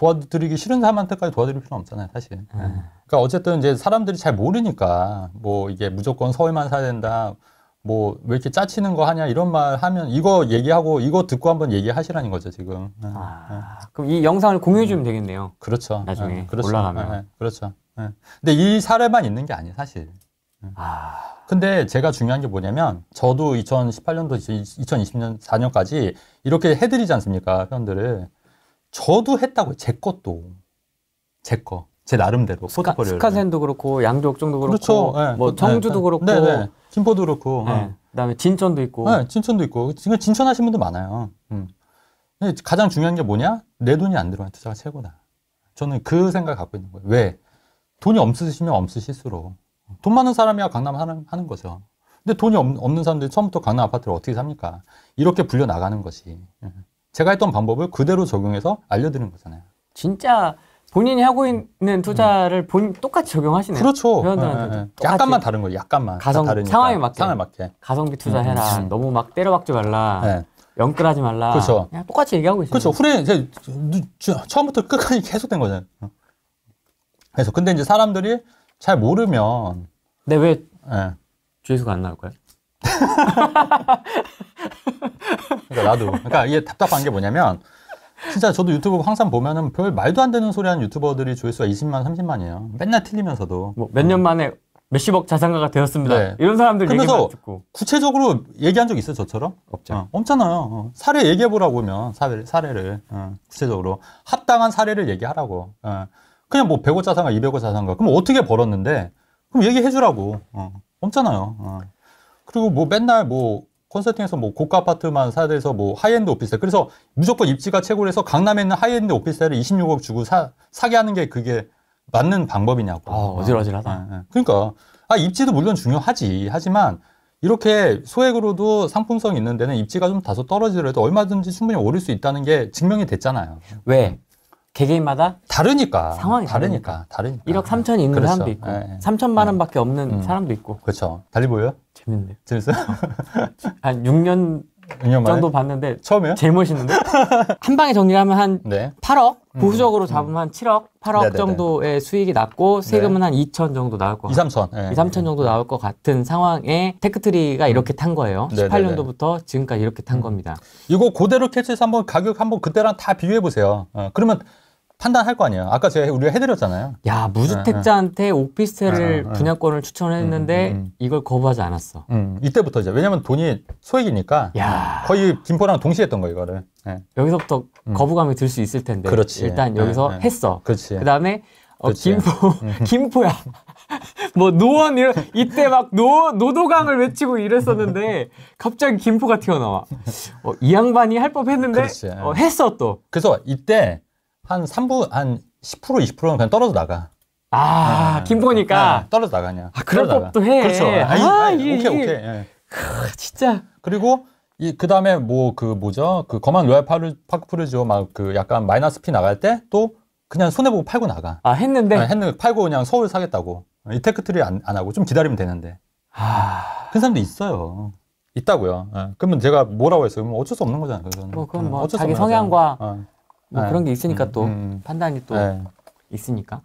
도와드리기 싫은 사람한테까지 도와드릴 필요는 없잖아요, 사실. 음. 네. 그러니까 어쨌든 이제 사람들이 잘 모르니까 뭐 이게 무조건 서울만 사야 된다. 뭐 왜 이렇게 짜치는 거 하냐 이런 말 하면 이거 얘기하고 이거 듣고 한번 얘기하시라는 거죠 지금. 네. 아, 네. 그럼 이 영상을 공유해 주면 되겠네요. 그렇죠. 나중에 네, 그렇죠. 올라가면 네, 그렇죠. 네. 근데 이 사례만 있는 게 아니에요 사실. 아. 근데 제가 중요한 게 뭐냐면 저도 2018년도 2020년 4년까지 이렇게 해드리지 않습니까 회원들을. 저도 했다고제 것도. 제 거. 제 나름대로 스카, 포트폴리오. 스카센도 그렇고 양조옥정도 그렇고 그렇죠. 예, 뭐 그, 예, 그, 네. 뭐 청주도 네. 그렇고 네. 김포도 그렇고 예, 어. 그다음에 진천도 있고 네, 진천도 있고 지금 진천 하신 분들 많아요. 음. 근데 가장 중요한 게 뭐냐? 내 돈이 안 들어간 투자가 최고다. 저는 그 생각 갖고 있는 거예요. 왜? 돈이 없으시면 없으실수록 돈 많은 사람이야 강남 하는, 하는 거죠. 근데 돈이 없, 는 사람들이 처음부터 강남 아파트를 어떻게 삽니까? 이렇게 불려 나가는 것이. 제가 했던 방법을 그대로 적용해서 알려드리는 거잖아요. 진짜 본인이 하고 있는 투자를 본 똑같이 적용하시네요. 그렇죠. 회원 예, 예, 예. 약간만 다른 거예요. 약간만 가성 상황에 맞게 상황에 맞게. 가성비 투자해라. 음, 음. 너무 막 때려박지 말라. 예. 영끌하지 말라. 그렇죠. 그냥 똑같이 얘기하고 있어요. 그렇죠. 후레 처음부터 끝까지 계속된 거잖아요. 그래서 근데 이제 사람들이 잘 모르면 근데 왜 예. 조회수가 안 나올까요? 그러니까 나도. 그러니까 이게 답답한 게 뭐냐면 진짜 저도 유튜브 항상 보면은 별 말도 안 되는 소리 하는 유튜버들이 조회수가 20만, 30만이에요. 맨날 틀리면서도. 뭐 몇 년 만에 몇십억 자산가가 되었습니다. 네. 이런 사람들 그러면 듣고. 구체적으로 얘기한 적 있어요, 저처럼? 없죠. 어, 없잖아요. 어. 사례 얘기해보라고 하면, 사례, 사례를. 어, 구체적으로. 합당한 사례를 얘기하라고. 어. 그냥 뭐백억 자산가, 이백억 자산가. 그럼 어떻게 벌었는데? 그럼 얘기해주라고. 어. 없잖아요. 어. 그리고 뭐 맨날 뭐 컨설팅에서 뭐 고가 아파트만 사야 돼서 뭐 하이엔드 오피스텔. 그래서 무조건 입지가 최고라서 강남에 있는 하이엔드 오피스텔을 26억 주고 사, 사게 하는 게 그게 맞는 방법이냐고. 아, 어질어질하다. 예, 예. 그러니까. 아, 입지도 물론 중요하지. 하지만 이렇게 소액으로도 상품성 있는 데는 입지가 좀 다소 떨어지더라도 얼마든지 충분히 오를 수 있다는 게 증명이 됐잖아요. 왜? 개개인마다 다르니까 상황이 다르니까 다르니까, 다르니까. 1억 3천 있는 그렇죠. 사람도 있고 예, 3천만 예. 원밖에 없는 음. 사람도 있고 그렇죠 달리 보여요? 재밌네요. 재밌어요? 어. 한 6년, 6년 정도 봤는데 처음이요? 제일 멋있는데 한 방에 정리하면 한 네. 8억 보수적으로 음. 음, 잡으면 음. 한 7억, 8억 네네 정도의 수익이 났고 네. 세금은 네. 한 2천 정도 나올 것 2, 3천. 네. 2, 3천 정도 음. 나올 것 같은 상황에 테크트리가 음. 이렇게 탄 거예요. 네네 18년도부터 지금까지 이렇게 탄 겁니다. 이거 그대로 캐치해서 한번 가격 한번 그때랑 다 비교해 보세요. 어, 그러면 판단할 거 아니에요. 아까 제가 우리가 해드렸잖아요. 야 무주택자한테 네, 오피스텔을 네. 네, 네, 네, 분양권을 추천했는데 음 음, 음, 음, 이걸 거부하지 않았어. 음, 이때부터 이제 왜냐면 돈이 소액이니까 야. 거의 김포랑 동시에 했던 거 이거를. 네. 여기서부터 음. 거부감이 들 수 있을 텐데. 그렇지. 일단 여기서 했어. 그렇지. 그다음에 어, 김포 김포야. 뭐 노원 이런 이때 막 노 노도강을 외치고 이랬었는데 갑자기 김포가 튀어나와. 어, 이 양반이 할 법했는데 어, 했어 또. 그래서 이때 한 3분, 한10% 20%는 그냥 떨어져 나가. 아, 아 김보니까 아, 떨어져 나가냐. 아, 그런 법도 해. 그렇죠. 아 아, 아니, 이, 오케이, 오케이. 예. 크, 진짜. 그리고 이 그다음에 뭐 그 뭐죠? 그 거만 로얄 파르 파크프르죠. 막그 약간 마이너스 피 나갈 때 또 그냥 손해 보고 팔고 나가. 아, 했는데. 아, 했는데 팔고 그냥 서울 사겠다고. 이테크트리 안, 안 하고 좀 기다리면 되는데. 아. 큰 사람도 있어요. 있다고요. 예. 그러면 제가 뭐라고 했어요? 그 어쩔 수 없는 거잖아요. 그건 뭐 그건 예, 뭐 자기 성향과 거 예. 뭐 그런 게 있으니까 음, 또 음. 음. 판단이 또 네. 있으니까.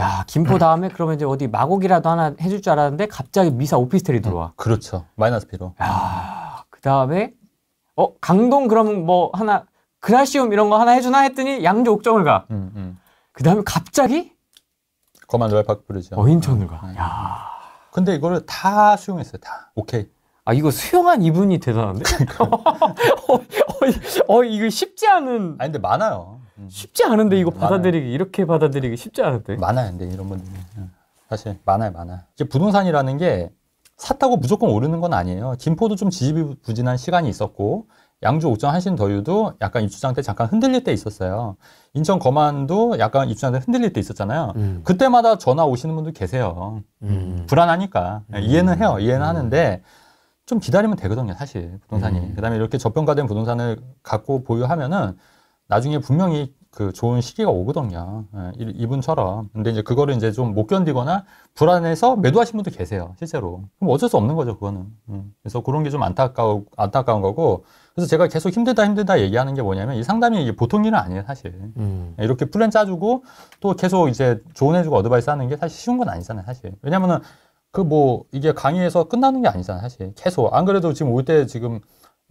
야 김포 다음에 그러면 이제 어디 마곡이라도 하나 해줄 줄 알았는데 갑자기 미사 오피스텔이 들어와. 음, 그렇죠. 마이너스 피로. 야그 다음에 어 강동 그러면 뭐 하나 그라시움 이런 거 하나 해주나 했더니 양조 옥정을 가. 음, 그 다음에 갑자기 거만 웰파크 브리지. 어 인천을 가. 야. 근데 이거를 다 수용했어요. 다 오케이. 아 이거 수영한 이분이 대단한데? 어, 어, 어, 이거 쉽지 않은. 아 근데 많아요. 음. 쉽지 않은데 이거 음, 많아요. 받아들이기 이렇게 받아들이기 쉽지 않은데. 많아요, 근데 이런 분들 음. 사실 많아요, 많아. 이제 부동산이라는 게 샀다고 무조건 오르는 건 아니에요. 김포도 좀 지지부진한 시간이 있었고 양주 옥정 한신 더유도 약간 입주장 때 잠깐 흔들릴 때 있었어요. 인천 거만도 약간 입주장 때 흔들릴 때 있었잖아요. 음. 그때마다 전화 오시는 분들 계세요. 음. 불안하니까 음. 이해는 해요, 이해는 하는데. 좀 기다리면 되거든요, 사실 부동산이. 음. 그다음에 이렇게 저평가된 부동산을 갖고 보유하면은 나중에 분명히 그 좋은 시기가 오거든요. 예, 이분처럼. 근데 이제 그거를 이제 좀 못 견디거나 불안해서 매도하신 분도 계세요, 실제로. 그럼 어쩔 수 없는 거죠, 그거는. 음. 그래서 그런 게 좀 안타까운 안타까운 거고. 그래서 제가 계속 힘들다 힘들다 얘기하는 게 뭐냐면 이 상담이 이게 보통 일은 아니에요, 사실. 음. 예, 이렇게 플랜 짜주고 또 계속 이제 조언해주고 어드바이스 하는 게 사실 쉬운 건 아니잖아요, 사실. 왜냐면은 그뭐 이게 강의에서 끝나는 게 아니잖아 요 사실 계속 안 그래도 지금 올 때 지금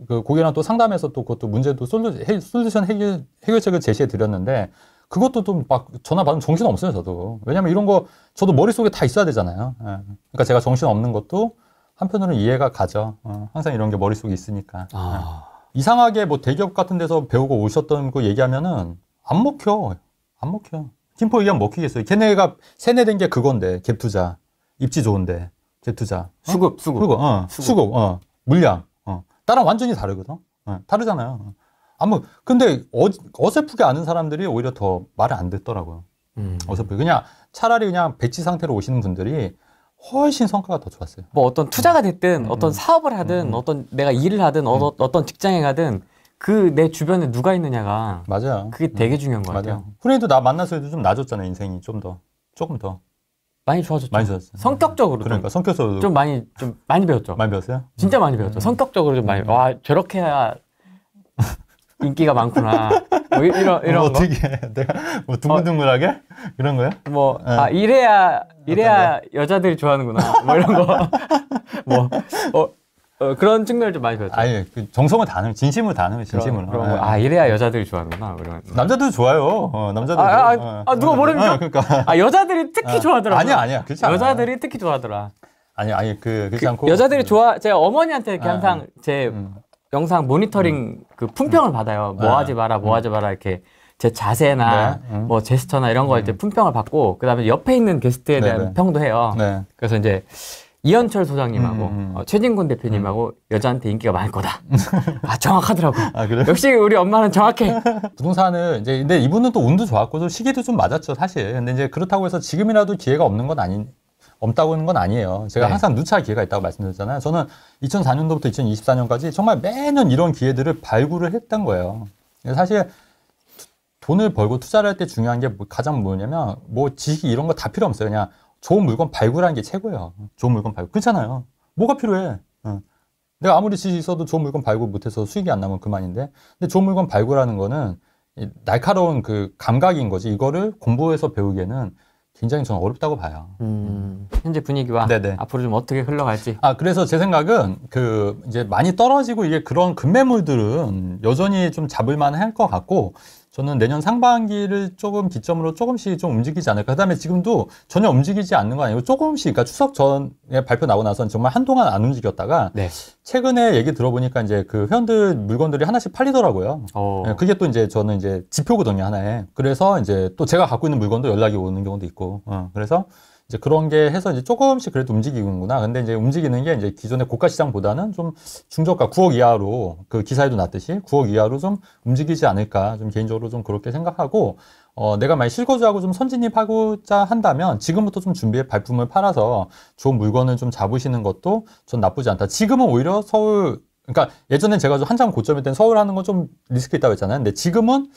그 고객이랑 또 상담해서 또 그것도 문제도 솔루, 해, 솔루션 해결, 해결책을 제시해 드렸는데 그것도 좀 막 전화 받으면 정신 없어요 저도 왜냐면 이런 거 저도 머릿속에 다 있어야 되잖아요 예. 그러니까 제가 정신 없는 것도 한편으로는 이해가 가죠 어, 항상 이런 게 머릿속에 있으니까 예. 아... 예. 이상하게 뭐 대기업 같은 데서 배우고 오셨던 거 얘기하면은 안 먹혀 안 먹혀 팀포 얘기하면 먹히겠어요 걔네가 세뇌된 게 그건데 갭 투자 입지 좋은데 재투자 어? 수급 수급 수급 어 수급, 수급 어 물량 어 따라 완전히 다르거든 어, 다르잖아요 어. 아무 근데 어, 어 설프게 아는 사람들이 오히려 더 말을 안 듣더라고요 음. 어설프 그냥 차라리 그냥 배치 상태로 오시는 분들이 훨씬 성과가 더 좋았어요 뭐 어떤 투자가 됐든 음. 어떤 음. 사업을 하든 음, 음. 어떤 내가 일을 하든 어, 어떤 직장에 가든 그 내 주변에 누가 있느냐가 맞아요 그게 되게 중요한 거 같아요 후레이도 나 만났을 때 좀 나아졌잖아요 인생이 좀 더 조금 더 많이 좋아졌죠. 많이 좋았어요. 성격적으로 그러니까 좀, 성격적으로 좀 많이 좀 많이 배웠죠. 많이 배웠어요? 진짜 음. 많이 배웠죠. 음. 성격적으로 좀 많이 음. 와 저렇게 해야 인기가 많구나. 뭐 이, 런 이런 뭐 어떻게 거. 내가 뭐 둥글둥글하게 어, 이런 거야? 뭐아 예. 네. 이래야 이래야 여자들이 좋아하는구나. 뭐 이런 거. 뭐 어, 어, 그런 측면을 좀 많이 배웠죠. 아예 그 정성을 다는 진심을 다는 진심으 그런, 그런 예. 아 이래야 여자들이 좋아하구나 그런. 남자도 좋아요. 어, 남자도. 아, 아, 아, 예. 아 누가 모릅니까? 어, 그러니까. 아 여자들이 특히 아, 좋아하더라. 아니 아니야 그렇지 않아. 여자들이 특히 좋아하더라. 아니 아니 그 그렇지 그 않고. 여자들이 좋아. 제가 어머니한테 이렇게 아, 항상 음. 제 음. 영상 모니터링 음. 그 품평을 음. 받아요. 뭐 아, 하지 마라, 뭐 음. 하지 마라 이렇게. 제 자세나 네. 뭐 제스처나 이런 거에 음. 품평을 받고 그다음에 옆에 있는 게스트에 대한 네네. 네. 평도 해요. 네. 그래서 이제 이현철 소장님하고 음, 음, 음. 어, 최진곤 대표님하고 음. 여자한테 인기가 많을 거다. 음. 아 정확하더라고. 아, 그래요? 역시 우리 엄마는 정확해. 부동산은 이제 근데 이분은 또 운도 좋았고 시기도 좀 맞았죠 사실. 근데 이제 그렇다고 해서 지금이라도 기회가 없는 건 아닌 없다고 하는 건 아니에요. 제가 네. 항상 누차 기회가 있다고 말씀드렸잖아요. 저는 2004년도부터 2024년까지 정말 매년 이런 기회들을 발굴을 했던 거예요. 사실 돈을 벌고 투자를 할 때 중요한 게 뭐, 가장 뭐냐면 뭐 지식 이런 거 다 필요 없어요. 그냥 좋은 물건 발굴하는 게 최고예요. 좋은 물건 발굴. 그렇잖아요. 뭐가 필요해? 응. 내가 아무리 지지 있어도 좋은 물건 발굴 못해서 수익이 안 나면 그만인데. 근데 좋은 물건 발굴하는 거는 날카로운 그 감각인 거지. 이거를 공부해서 배우기에는 굉장히 저는 어렵다고 봐요. 음. 음, 현재 분위기와 네네. 앞으로 좀 어떻게 흘러갈지. 아 그래서 제 생각은 그 이제 많이 떨어지고 이게 그런 급매물들은 여전히 좀 잡을만 할것 같고 저는 내년 상반기를 조금 기점으로 조금씩 좀 움직이지 않을까. 그다음에 지금도 전혀 움직이지 않는 거 아니고 조금씩 그러니까 추석 전에 발표 나고 나서는 정말 한동안 안 움직였다가 네. 최근에 얘기 들어보니까 이제 그 회원들 물건들이 하나씩 팔리더라고요. 어. 네, 그게 또 이제 저는 이제 지표거든요 하나에. 그래서 이제 또 제가 갖고 있는 물건도 연락이 오는 경우도 있고. 어. 그래서 이제 그런 게 해서 이제 조금씩 그래도 움직이는구나. 근데 이제 움직이는 게 이제 기존의 고가 시장보다는 좀 중저가 9억 이하로 그 기사에도 났듯이 9억 이하로 좀 움직이지 않을까. 좀 개인적으로 좀 그렇게 생각하고 어, 내가 만약 실거주하고 좀 선진입하고자 한다면 지금부터 좀 준비해 발품을 팔아서 좋은 물건을 좀 잡으시는 것도 전 나쁘지 않다. 지금은 오히려 서울 그러니까 예전에 제가 한참 고점일 땐 서울 하는 건 좀 리스크 있다고 했잖아요. 근데 지금은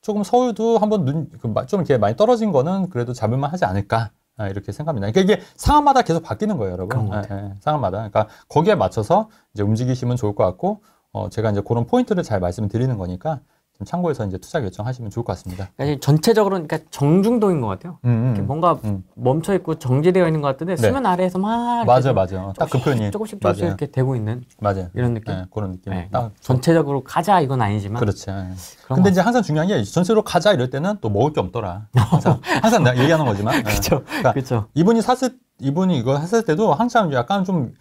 조금 서울도 한번 눈, 좀 이렇게 많이 떨어진 거는 그래도 잡을만 하지 않을까. 아, 이렇게 생각합니다. 그러니까 이게 상황마다 계속 바뀌는 거예요, 여러분. 네, 상황마다. 그러니까 거기에 맞춰서 이제 움직이시면 좋을 것 같고, 어, 제가 이제 그런 포인트를 잘 말씀드리는 거니까 좀 참고해서 이제 투자 결정하시면 좋을 것 같습니다. 그러니까 전체적으로 그러니까 정중동인 것 같아요. 음, 음, 뭔가 음. 멈춰 있고 정지되어 있는 것 같은데 네. 수면 아래에서 막 맞아 맞아 딱그 표현이 조금씩 조금씩 이렇게 되고 있는 맞아 이런 느낌 네, 그런 느낌 네, 딱 그러니까 전체적으로 가자 이건 아니지만 그렇지. 네. 근데 이제 항상 중요한 게 전체로 가자 이럴 때는 또 먹을 게 없더라. 항상 항상 내가 얘기하는 거지만 그렇죠 그러니까 그렇죠 이분이 샀을 이분이 이거 했을 때도 한참 약간 좀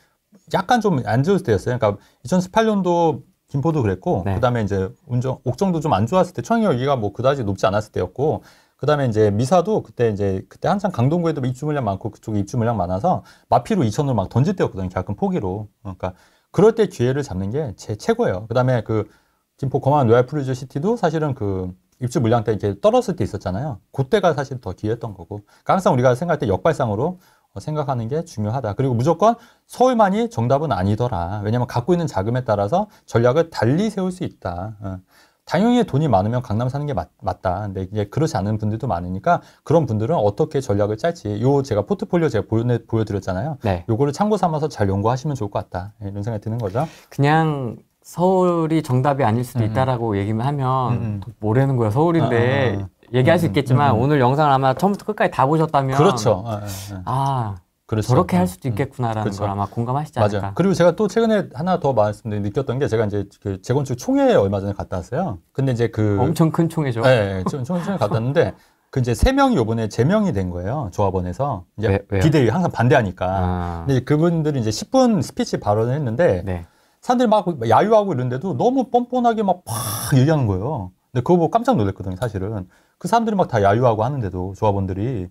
약간 좀 안 좋을 때였어요. 그러니까 2018년도 김포도 그랬고 네. 그다음에 이제 운정 옥정도 좀 안 좋았을 때 청약 여기가 뭐 그다지 높지 않았을 때였고 그다음에 이제 미사도 그때 이제 그때 한창 강동구에도 입주 물량 많고 그쪽에 입주 물량 많아서 마피로 2천으로 막 던질 때였거든요 계약금 포기로 어, 그러니까 그럴 때 기회를 잡는 게 제 최고예요 그다음에 그 김포 거만 노얄프루즈 시티도 사실은 그 입주 물량 때 이렇게 떨었을 때 있었잖아요 그때가 사실 더 기회였던 거고 그러니까 항상 우리가 생각할 때 역발상으로 어, 생각하는 게 중요하다. 그리고 무조건 서울만이 정답은 아니더라. 왜냐하면 갖고 있는 자금에 따라서 전략을 달리 세울 수 있다. 어. 당연히 돈이 많으면 강남 사는 게 맞, 다 근데 이제 그렇지 않은 분들도 많으니까 그런 분들은 어떻게 전략을 짤지. 요 제가 포트폴리오 제가 보여, 드렸잖아요 네. 요거를 참고 삼아서 잘 연구하시면 좋을 것 같다. 예, 이런 생각이 드는 거죠. 그냥 서울이 정답이 아닐 수도 음. 음. 있다라고 얘기만 하면 음. 뭐라는 음. 거야. 서울인데 아, 아, 아. 얘기할 수 음, 음, 있겠지만 음, 오늘 영상을 아마 처음부터 끝까지 다 보셨다면 그렇죠. 아, 아 그렇죠. 저렇게 할 수도 있겠구나라는 그렇죠. 걸 아마 공감하시지 않을까. 아요 그리고 제가 또 최근에 하나 더말씀을 느꼈던 게 제가 이제 그 재건축 총회 얼마 전에 갔다 왔어요. 근데 이제 그 엄청 큰 총회죠. 네, 네 총회 갔다 왔는데 그 이제 세 명이 요번에 제명이 된 거예요. 조합원에서 이제 왜, 비대위 항상 반대하니까. 아. 근데 그분들이 이제 10분 스피치 발언을 했는데 네. 사람들이 막 야유하고 이런데도 너무 뻔뻔하게 막 팍 얘기하는 거예요. 근데 그거 보고 깜짝 놀랐거든요, 사실은. 그 사람들이 막 다 야유하고 하는데도 조합원들이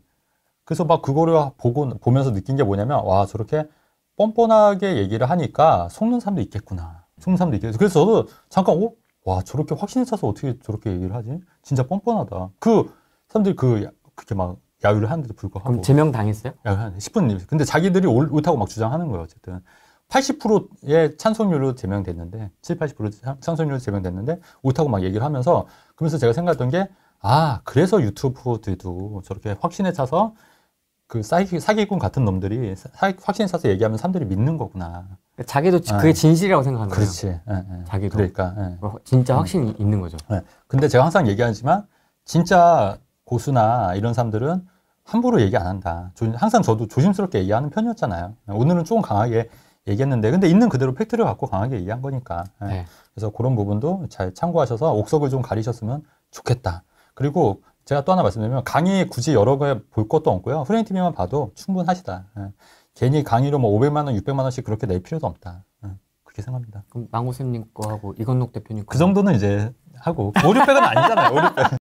그래서 막 그거를 보고 보면서 느낀 게 뭐냐면 와 저렇게 뻔뻔하게 얘기를 하니까 속는 사람도 있겠구나. 속는 사람도 있겠. 그래서 저도 잠깐 어? 와 저렇게 확신이 차서 어떻게 저렇게 얘기를 하지? 진짜 뻔뻔하다. 그 사람들이 그 그렇게 막 야유를 하는데도 불구하고 그럼 제명 당했어요? 야한 10분 근데 자기들이 옳, 다고막 주장하는 거예요 어쨌든 80%의 찬성률로 제명됐는데 7, 0 80% 찬성률로 제명됐는데 옳다고 막 얘기를 하면서 그러면서 제가 생각했던 게 아, 그래서 유튜브들도 저렇게 확신에 차서 그 사기, 사기꾼 같은 놈들이 사기, 확신에 차서 얘기하면 사람들이 믿는 거구나. 그러니까 자기도 네. 그게 아. 진실이라고 생각하는 거죠. 그렇지. 네, 네. 자기도. 그러니까. 예. 어, 진짜 음. 확신이 있는 거죠. 근데 제가 항상 얘기하지만 진짜 고수나 이런 사람들은 함부로 얘기 안 한다. 항상 저도 조심스럽게 얘기하는 편이었잖아요. 오늘은 조금 강하게 얘기했는데 근데 있는 그대로 팩트를 갖고 강하게 얘기한 거니까 예. 네. 그래서 그런 부분도 잘 참고하셔서 옥석을 좀 가리셨으면 좋겠다 그리고 제가 또 하나 말씀드리면 강의 굳이 여러 개 볼 것도 없고요 후레티 t 만 봐도 충분하시다 예. 괜히 강의로 뭐 500만 원 600만 원씩 그렇게 낼 필요도 없다 예. 그렇게 생각합니다 그럼 망호쌤님 거하고 이건록 대표님 거 그 정도는 이제 하고 5, 600은 아니잖아요 5, 600